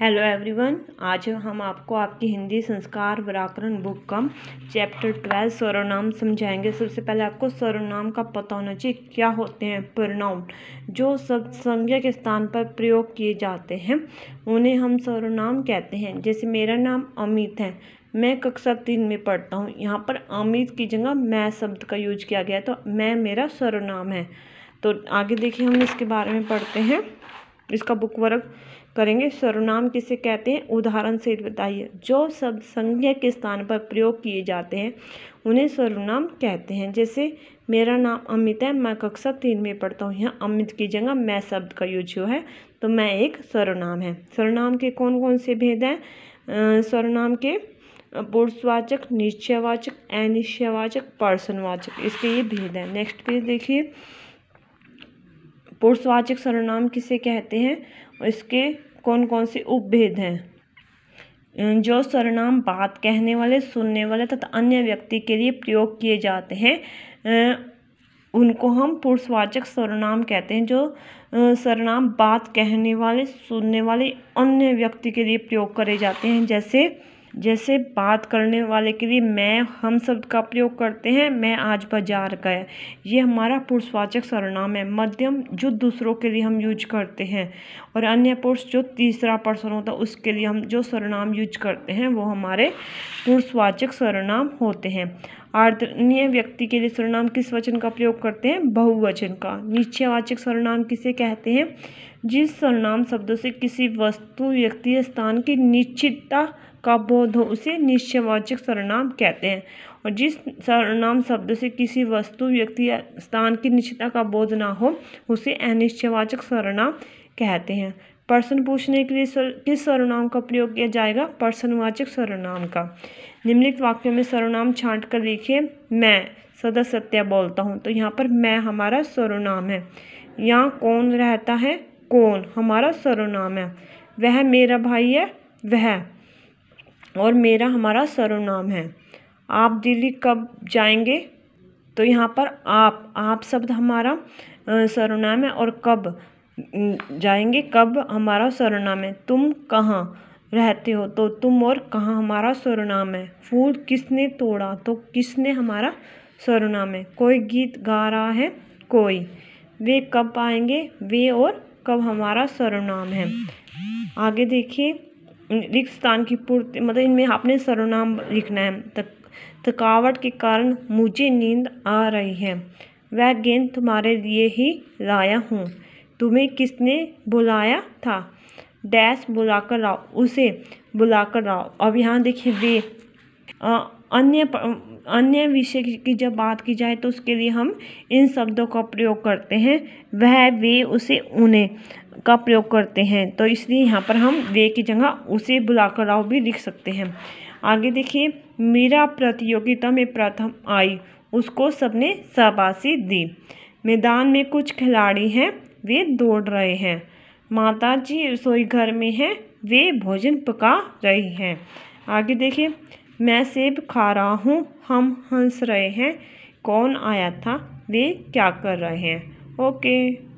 hello everyone आज हम आपको आपकी हिंदी संस्कार व्याकरण बुक का चैप्टर ट्वेल्व सर्वनाम समझाएंगे सबसे पहले आपको सर्वनाम का पता होना चाहिए क्या होते हैं प्रोनाउन जो सब संज्ञा के स्थान पर प्रयोग किए जाते हैं उन्हें हम सर्वनाम कहते हैं जैसे मेरा नाम अमित है मैं कक्षा तीन में पढ़ता हूँ यहाँ पर अमित की जगह मैं शब्द का यूज किया गया तो मैं मेरा सर्वनाम है तो आगे देखिए हम इसके बारे में पढ़ते हैं इसका बुक वर्क करेंगे सर्वनाम किसे कहते हैं उदाहरण से बताइए जो शब्द संज्ञा के स्थान पर प्रयोग किए जाते हैं उन्हें सर्वनाम कहते हैं जैसे मेरा नाम अमित है मैं कक्षा तीन में पढ़ता हूँ यहाँ अमित की जगह मैं शब्द का यूज हुआ है तो मैं एक सर्वनाम है सर्वनाम के कौन कौन से भेद हैं सर्वनाम के पुरुषवाचक निश्चयवाचक अनिश्चयवाचक पर्सनवाचक इसके ये भेद हैं नेक्स्ट पेज देखिए पुरुषवाचक सर्वनाम किसे कहते हैं और इसके कौन कौन से उपभेद हैं अं, जो सर्वनाम बात कहने वाले सुनने वाले तथा अन्य व्यक्ति के लिए प्रयोग किए जाते हैं अं, उनको हम पुरुषवाचक सर्वनाम कहते हैं जो अं, सर्वनाम बात कहने वाले सुनने वाले अन्य व्यक्ति के लिए प्रयोग करे जाते हैं जैसे जैसे बात करने वाले के लिए मैं हम शब्द का प्रयोग करते हैं मैं आज बाज़ार गया ये हमारा पुरुषवाचक सर्वनाम है मध्यम जो दूसरों के लिए हम यूज करते हैं और अन्य पुरुष जो तीसरा पर्सन होता है उसके लिए हम जो सर्वनाम यूज करते हैं वो हमारे पुरुषवाचक सर्वनाम होते हैं आदरणीय व्यक्ति के लिए सर्वनाम किस वचन का प्रयोग करते हैं बहुवचन का निश्चयवाचक सर्वनाम किसे कहते हैं जिस सर्वनाम शब्दों से किसी वस्तु व्यक्ति या स्थान की निश्चितता का बोध हो उसे निश्चयवाचक सर्वनाम कहते हैं और जिस सर्वनाम शब्द से किसी वस्तु व्यक्ति या स्थान की निश्चितता का बोध ना हो उसे अनिश्चयवाचक सर्वनाम कहते हैं पर्सन पूछने के लिए सर, किस सर्वनाम का प्रयोग किया जाएगा पर्सनवाचक सर्वनाम का निम्नलिखित वाक्यों में सर्वनाम छांट कर लिखिए मैं सदा सत्या बोलता हूँ तो यहाँ पर मैं हमारा सर्वनाम है यहाँ कौन रहता है कौन हमारा सर्वनाम है वह मेरा भाई है वह और मेरा हमारा सर्वनाम है आप दिल्ली कब जाएंगे तो यहाँ पर आप आप शब्द हमारा सर्वनाम है और कब जाएंगे कब हमारा सरनाम है तुम कहाँ रहते हो तो तुम और कहाँ हमारा सरनाम है फूल किसने तोड़ा तो किसने हमारा सरनाम है कोई गीत गा रहा है कोई वे कब आएंगे वे और कब हमारा सरनाम है आगे देखिए रिक्त स्थान की पूर्ति मतलब इनमें आपने सर्वनाम लिखना है तक थकावट के कारण मुझे नींद आ रही है वह गेंद तुम्हारे लिए ही लाया हूँ तुम्हें किसने बुलाया था डैश बुलाकर आओ उसे बुलाकर आओ अब यहाँ देखिए वे अन्य अन्य विषय की जब बात की जाए तो उसके लिए हम इन शब्दों का प्रयोग करते हैं वह वे उसे उन्हें का प्रयोग करते हैं तो इसलिए यहाँ पर हम वे की जगह उसे बुलाकर आओ भी लिख सकते हैं आगे देखिए मेरा प्रतियोगिता में प्रथम आई उसको सबने शाबाशी दी मैदान में कुछ खिलाड़ी हैं वे दौड़ रहे हैं माता जी रसोई घर में हैं वे भोजन पका रही हैं आगे देखिए मैं सेब खा रहा हूँ हम हंस रहे हैं कौन आया था वे क्या कर रहे हैं ओके